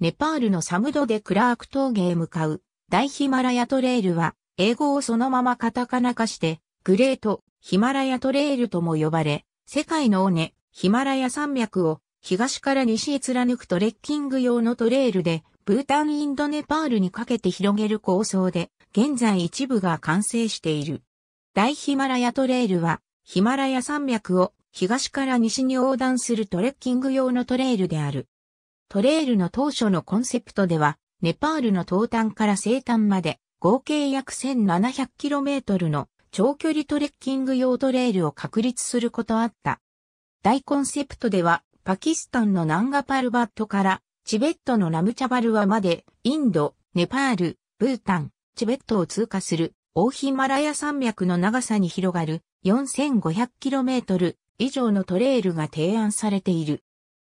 ネパールのサムドでクラーク峠へ向かう大ヒマラヤトレイルは英語をそのままカタカナ化してグレートヒマラヤトレイルとも呼ばれ世界の尾根ヒマラヤ山脈を東から西へ貫くトレッキング用のトレイルでブータンインドネパールにかけて広げる構想で現在一部が完成している。大ヒマラヤトレイルはヒマラヤ山脈を東から西に横断するトレッキング用のトレイルである。トレイルの当初のコンセプトでは、ネパールの東端から西端まで、合計約 1700km の長距離トレッキング用トレイルを確立することあった。大コンセプトでは、パキスタンのナンガパルバットから、チベットのラムチャバルワまで、インド、ネパール、ブータン、チベットを通過する、オーヒマラヤ山脈の長さに広がる 4500km 以上のトレイルが提案されている。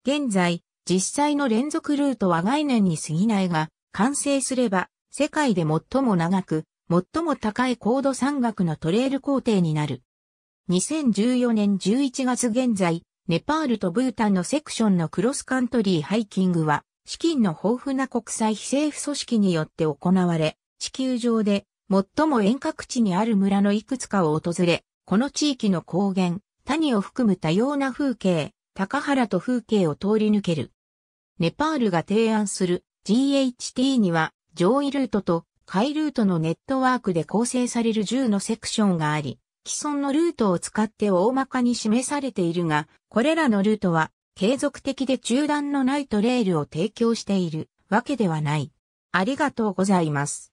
現在、実際の連続ルートは概念に過ぎないが、完成すれば、世界で最も長く、最も高い高度山岳のトレイル工程になる。2014年11月現在、ネパールとブータンのセクションのクロスカントリーハイキングは、資金の豊富な国際非政府組織によって行われ、地球上で最も遠隔地にある村のいくつかを訪れ、この地域の高原、谷を含む多様な風景、高原と風景を通り抜ける。ネパールが提案する GHT には上位ルートと下位ルートのネットワークで構成される10のセクションがあり、既存のルートを使って大まかに示されているが、これらのルートは継続的で中断のないトレイルを提供しているわけではない。ありがとうございます。